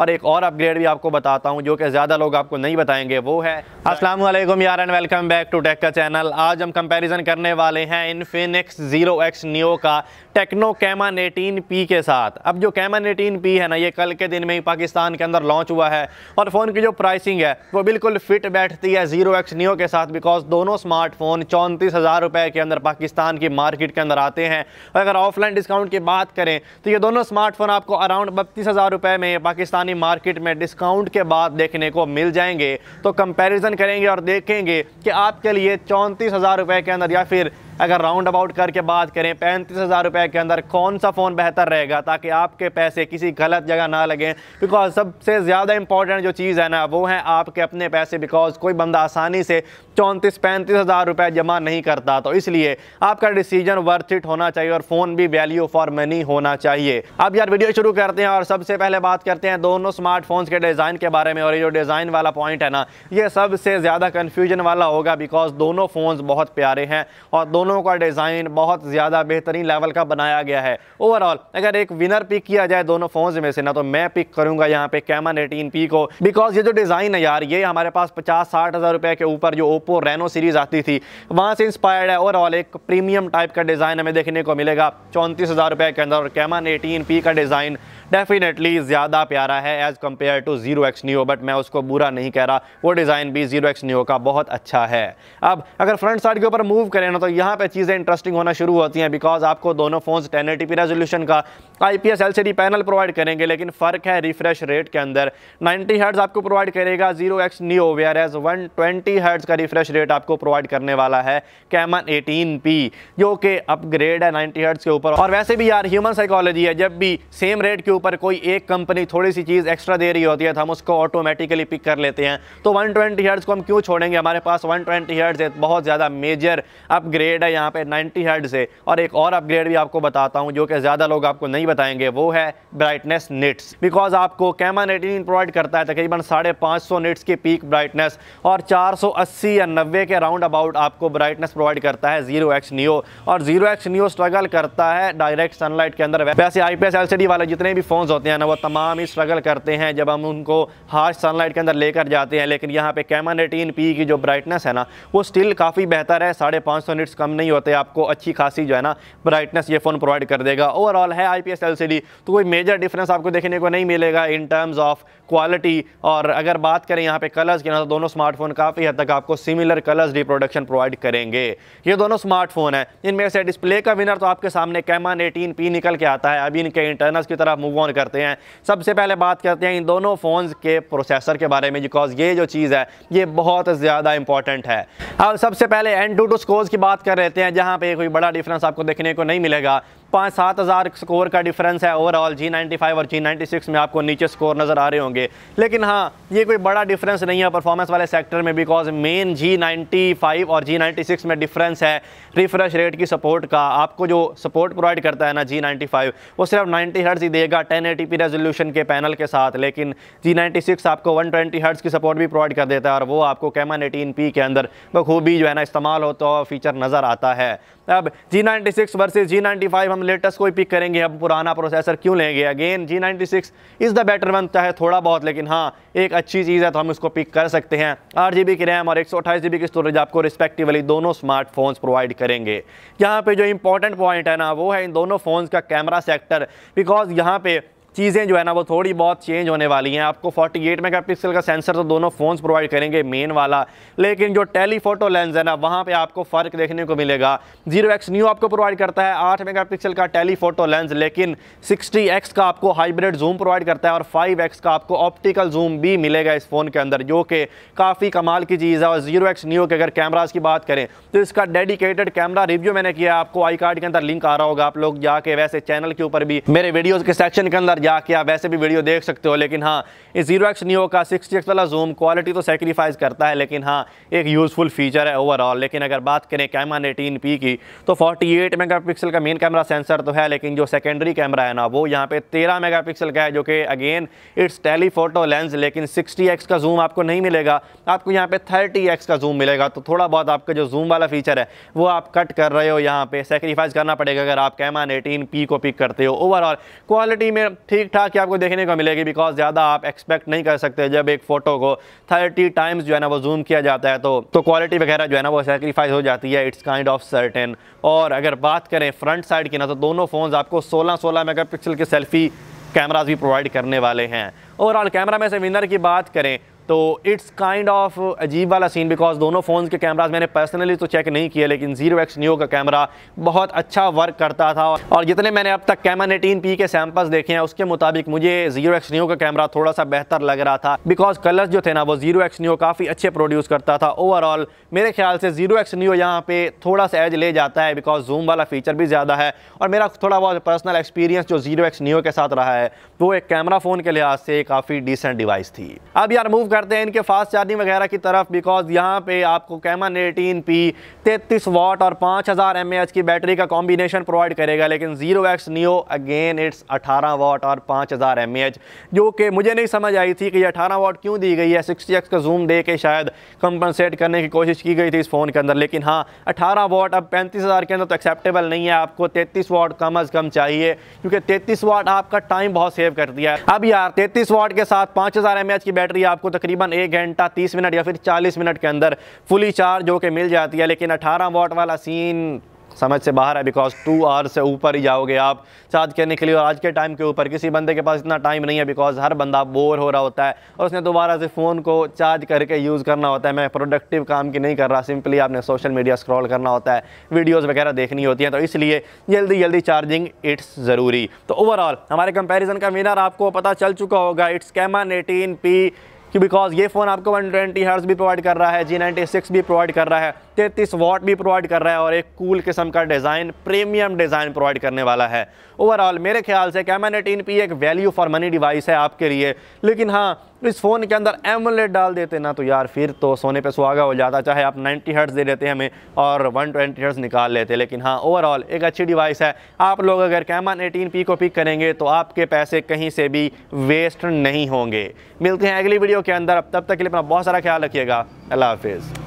और एक और अपग्रेड भी आपको बताता हूँ जो कि ज़्यादा लोग आपको नहीं बताएंगे वो है असलम यार and welcome back to tech का चैनल आज हम कंपेरिजन करने वाले हैं इनफिनिक्स जीरो एक्स नियो का टेक्नो कैमन एटीन पी के साथ अब जो कैमन एटीन पी है ना ये कल के दिन में ही पाकिस्तान के अंदर लॉन्च हुआ है और फ़ोन की जो प्राइसिंग है वो बिल्कुल फिट बैठती है जीरो एक्स नियो के साथ बिकॉज दोनों स्मार्टफोन चौंतीस हज़ार रुपये के अंदर पाकिस्तान की मार्केट के अंदर आते हैं और अगर ऑफलाइन डिस्काउंट की बात करें तो ये दोनों स्मार्टफोन आपको अराउंड बत्तीस हज़ार रुपये में पाकिस्तानी पाकिस्तानी मार्केट में डिस्काउंट के बाद देखने को मिल जाएंगे तो कंपैरिजन करेंगे और देखेंगे कि आपके लिए चौंतीस हज़ार रुपये के अंदर या फिर अगर राउंड अबाउट करके बात करें पैंतीस हज़ार रुपये के अंदर कौन सा फ़ोन बेहतर रहेगा ताकि आपके पैसे किसी गलत जगह ना लगें बिकॉज सबसे ज़्यादा इंपॉर्टेंट जो चीज़ है ना वो है आपके अपने पैसे बिकॉज कोई बंदा आसानी से चौंतीस पैंतीस हज़ार रुपये जमा नहीं करता तो इसलिए आपका डिसीजन वर्थ इट होना चाहिए और फ़ोन भी वैल्यू फॉर मनी होना चाहिए अब यार वीडियो शुरू करते हैं और सबसे पहले बात करते हैं दोनों स्मार्टफोन्स के डिज़ाइन के बारे में और ये जो डिज़ाइन वाला पॉइंट है ना ये सबसे ज़्यादा कन्फ्यूजन वाला होगा बिकॉज दोनों फ़ोन्स बहुत प्यारे हैं और दोनों दुकानों का डिज़ाइन बहुत ज़्यादा बेहतरीन लेवल का बनाया गया है ओवरऑल अगर एक विनर पिक किया जाए दोनों फ़ोन्स में से ना तो मैं पिक करूँगा यहाँ पे कैमन एटीन पी को बिकॉज ये जो डिज़ाइन है यार ये हमारे पास पचास साठ हज़ार रुपये के ऊपर जो ओप्पो रेनो सीरीज़ आती थी वहाँ से इंस्पायर्ड है ओवरऑल एक प्रीमियम टाइप का डिज़ाइन हमें देखने को मिलेगा चौंतीस हज़ार रुपये के अंदर और कैमन एटीन पी का डिज़ाइन डेफिनेटली ज़्यादा प्यारा है as compare to zero X new but मैं उसको बुरा नहीं कह रहा वो डिज़ाइन भी जीरो एक्स न्यू का बहुत अच्छा है अब अगर फ्रंट साइड के ऊपर मूव करें ना तो यहाँ यहाँ पे चीज़ें इंटरेस्टिंग होना शुरू होती हैं बिकॉज आपको दोनों phones ten eighty P resolution का I P S L panel provide करेंगे लेकिन फ़र्क है रिफ्रेश रेट के अंदर नाइन्टी हर्ट्स आपको प्रोवाइड करेगा zero X new where as one twenty का रिफ्रेश रेट आपको प्रोवाइड करने वाला है कैमन एटीन जो कि अपग्रेड है नाइन्टी हर्ट्स के ऊपर और वैसे भी यार ह्यूमन साइकोलॉजी है जब भी सेम रेट के ऊपर कोई एक कंपनी थोड़ी सी चीज़ एक्स्ट्रा दे रही होती है तो हम उसको ऑटोमेटिकली पिक कर लेते हैं तो वन ट्वेंटी को हम क्यों छोड़ेंगे हमारे पास वन ट्वेंटी बहुत ज़्यादा मेजर अपग्रेड अपग्रेड है यहाँ पे 90 हर्ड से और एक और अपग्रेड भी आपको बताता हूँ जो कि ज़्यादा लोग आपको नहीं बताएंगे वो है ब्राइटनेस निट्स बिकॉज आपको कैमन नेटिन प्रोवाइड करता है तकरीबन साढ़े पाँच सौ की पीक ब्राइटनेस और चार या नब्बे के राउंड अबाउट आपको ब्राइटनेस प्रोवाइड करता है जीरो एक्स नियो और जीरो एक्स नियो स्ट्रगल करता है डायरेक्ट सनलाइट के अंदर वैसे आई पी वाले जितने भी फ़ोन होते हैं ना वो तमाम ही स्ट्रगल करते हैं जब हम उनको हार्श सनलाइट के अंदर लेकर जाते हैं लेकिन यहाँ पे कैमन नेटिन पी की जो ब्राइटनेस है ना वो स्टिल काफ़ी बेहतर है साढ़े पाँच सौ निट्स कम कम नहीं होते आपको अच्छी खासी जो है ना ब्राइटनेस ये फ़ोन प्रोवाइड कर देगा ओवरऑल है आई पी तो कोई मेजर डिफरेंस आपको देखने को नहीं मिलेगा इन टर्म्स ऑफ क्वालिटी और अगर बात करें यहाँ पे कलर्स की ना तो दोनों स्मार्टफोन काफ़ी हद तक आपको सिमिलर कलर्स रिप्रोडक्शन प्रोवाइड करेंगे ये दोनों स्मार्टफोन है इनमें से डिस्प्ले का विनर तो आपके सामने कैमन एटीन पी निकल के आता है अभी इनके इंटरनल्स की तरफ मूव ऑन करते हैं सबसे पहले बात करते हैं इन दोनों फ़ोन्स के प्रोसेसर के बारे में बिकॉज ये जो चीज़ है ये बहुत ज़्यादा इंपॉर्टेंट है अब सबसे पहले एन टू स्कोर्स की बात कर रहते हैं जहाँ पे कोई बड़ा डिफरेंस आपको देखने को नहीं मिलेगा पाँच सात हज़ार स्कोर का डिफरेंस है ओवरऑल जी नाइन्टी फाइव और जी नाइन्टी सिक्स में आपको नीचे स्कोर नज़र आ रहे होंगे लेकिन हाँ ये कोई बड़ा डिफरेंस नहीं है परफॉर्मेंस वाले सेक्टर में because main G ninety five और जी नाइन्टी सिक्स में डिफरेंस है रिफ्रेश रेट की सपोर्ट का आपको जो सपोर्ट प्रोवाइड करता है ना जी नाइन्टी फाइव वो सिर्फ नाइन्टी हर्ट्स ही देगा टेन एटी पी रेजोल्यूशन के पैनल के साथ लेकिन जी नाइन्टी सिक्स आपको वन ट्वेंटी हर्ट्स की सपोर्ट भी प्रोवाइड कर देता है और वो आपको कैमन एटीन पी के अंदर बखूबी जो है ना इस्तेमाल होता हुआ फीचर नज़र आता है अब G ninety six versus G ninety five हम हम लेटेस्ट कोई पिक करेंगे अब पुराना प्रोसेसर क्यों लेंगे again G ninety six is the better one चाहे थोड़ा बहुत लेकिन हाँ एक अच्छी चीज़ है तो हम इसको पिक कर सकते हैं आठ जी बी की रैम और एक सौ अट्ठाईस जी बी की स्टोरेज आपको रिस्पेक्टिवली दोनों स्मार्टफोन्स प्रोवाइड करेंगे यहाँ पे जो इंपॉर्टेंट पॉइंट है ना वो है इन दोनों फ़ोन्स का कैमरा सेक्टर बिकॉज यहाँ पे चीज़ें जो है ना वो थोड़ी बहुत चेंज होने वाली हैं आपको 48 पिक्सल का सेंसर तो दोनों फ़ोन्स प्रोवाइड करेंगे मेन वाला लेकिन जो टेलीफोटो लेंस है ना वहाँ पे आपको फ़र्क देखने को मिलेगा जीरो एक्स न्यू आपको प्रोवाइड करता है 8 मेगापिक्सल का टेलीफोटो लेंस लेकिन 60x का आपको हाइब्रिड जूम प्रोवाइड करता है और एक्स का आपको ऑप्टिकल जूम भी मिलेगा इस फ़ोन के अंदर जो कि काफ़ी कमाल की चीज़ है और जीरो एक्स न्यू के अगर कैमराज की बात करें तो इसका डेडिकेटेड कैमरा रिव्यू मैंने किया आपको आई कार्ड के अंदर लिंक आ रहा होगा आप लोग जाके वैसे चैनल के ऊपर भी मेरे वीडियोज़ के सेक्शन के अंदर या जाके आप वैसे भी वीडियो देख सकते हो लेकिन हाँ इस जीरो एक्स नियो का सिक्सटी एक्स वाला जूम क्वालिटी तो सेक्रीफाइस करता है लेकिन हाँ एक यूज़फुल फीचर है ओवरऑल लेकिन अगर बात करें कैमरा एटीन पी की तो फोर्टी एट मेगा पिक्सल का मेन कैमरा सेंसर तो है लेकिन जो सेकेंडरी कैमरा है ना वो यहाँ पे तेरह मेगा पिक्सल का है जो कि अगेन इट्स टेलीफोटो लेंस लेकिन सिक्सटी एक्स का जूम आपको नहीं मिलेगा आपको यहाँ पे थर्टी एक्स का जूम मिलेगा तो थोड़ा बहुत आपका जो जूम वाला फीचर है वो आप कट कर रहे हो यहाँ पे सेक्रीफाइस करना पड़ेगा अगर आप कैमरा एटीन पी को पिक करते हो ओवरऑल क्वालिटी में ठीक ठाक ही आपको देखने को मिलेगी बिकॉज ज़्यादा आप एक्सपेक्ट नहीं कर सकते जब एक फ़ोटो को थर्टी टाइम्स जो है ना वो जूम किया जाता है तो तो क्वालिटी वगैरह जो है ना वो सेक्रीफाइस हो जाती है इट्स काइंड ऑफ सर्टेन और अगर बात करें फ्रंट साइड की ना तो दोनों फ़ोन्स आपको सोलह सोलह मेगा पिक्सल के सेल्फी कैमराज भी प्रोवाइड करने वाले हैं ओवरऑल कैमरा में से विनर की बात करें तो इट्स काइंड ऑफ अजीब वाला सीन बिकॉज दोनों फ़ोन के कैमराज मैंने पर्सनली तो चेक नहीं किए लेकिन जीरो एक्स न्यू का कैमरा बहुत अच्छा वर्क करता था और जितने मैंने अब तक कैमन एटीन पी के सैम्पल्स देखे हैं उसके मुताबिक मुझे जीरो एक्स न्यू का कैमरा थोड़ा सा बेहतर लग रहा था बिकॉज कलर्स जो थे ना वो जीरो एक्स न्यू काफ़ी अच्छे प्रोड्यूस करता था ओवरऑल मेरे ख्याल से जीरो एक्स न्यू यहाँ पे थोड़ा सा एज ले जाता है बिकॉज जूम वाला फीचर भी ज़्यादा है और मेरा थोड़ा बहुत पर्सनल एक्सपीरियंस जो जीरो एक्स न्यू के साथ रहा है वो एक कैमरा फ़ोन के लिहाज से काफ़ी डिसेंट डिवाइस थी अब यार मूव कर करते हैं इनके फास्ट चार्जिंग वगैरह की तरफ बिकॉज यहाँ पे आपको कैमन एटीन पी तैतीस वॉट और पाँच हज़ार एम की बैटरी का कॉम्बिनेशन प्रोवाइड करेगा लेकिन zero X neo again it's अठारह वॉट और पाँच हज़ार एम जो कि मुझे नहीं समझ आई थी कि ये अठारह वॉट क्यों दी गई है सिक्सटी एक्स का जूम दे के शायद कंपनसेट करने की कोशिश की गई थी इस फ़ोन के अंदर लेकिन हाँ अठारह वॉट अब पैंतीस हज़ार के अंदर तो एक्सेप्टेबल नहीं है आपको तैतीस वॉट कम अज़ कम चाहिए क्योंकि तैतीस वॉट आपका टाइम बहुत सेव कर दिया है अब यार तैतीस वॉट के साथ पाँच हज़ार एम की बैटरी आपको तकरीबन तकरीबन एक घंटा तीस मिनट या फिर चालीस मिनट के अंदर फुली चार्ज होकर मिल जाती है लेकिन अठारह वोट वाला सीन समझ से बाहर है बिकॉज टू आवर से ऊपर ही जाओगे आप चार्ज करने के लिए और आज के टाइम के ऊपर किसी बंदे के पास इतना टाइम नहीं है बिकॉज हर बंदा बोर हो रहा होता है और उसने दोबारा से फ़ोन को चार्ज करके यूज़ करना होता है मैं प्रोडक्टिव काम की नहीं कर रहा सिंपली आपने सोशल मीडिया स्क्रॉल करना होता है वीडियोज़ वगैरह देखनी होती हैं तो इसलिए जल्दी जल्दी चार्जिंग इट्स ज़रूरी तो ओवरऑल हमारे कंपेरिजन का विनर आपको पता चल चुका होगा इट्स कैमन एटीन पी कि बिकॉज ये फ़ोन आपको ट्वेंटी हर्ट्स भी प्रोवाइड कर रहा है जी नाइन्टी सिक्स भी प्रोवाइड कर रहा है तैंतीस वॉट भी प्रोवाइड कर रहा है और एक कूल किस्म का डिज़ाइन प्रीमियम डिज़ाइन प्रोवाइड करने वाला है ओवरऑल मेरे ख्याल से कैमरा एटीन पी एक वैल्यू फॉर मनी डिवाइस है आपके लिए लेकिन हाँ इस फ़ोन के अंदर एमोलेट डाल देते ना तो यार फिर तो सोने पे सुहागा हो जाता चाहे आप 90 हर्ट्ज़ दे देते हमें और 120 ट्वेंटी निकाल लेते लेकिन हाँ ओवरऑल एक अच्छी डिवाइस है आप लोग अगर कैमन एटीन पी को पिक करेंगे तो आपके पैसे कहीं से भी वेस्ट नहीं होंगे मिलते हैं अगली वीडियो के अंदर अब तब तक के लिए अपना बहुत सारा ख्याल रखिएगा अल्लाह हाफिज़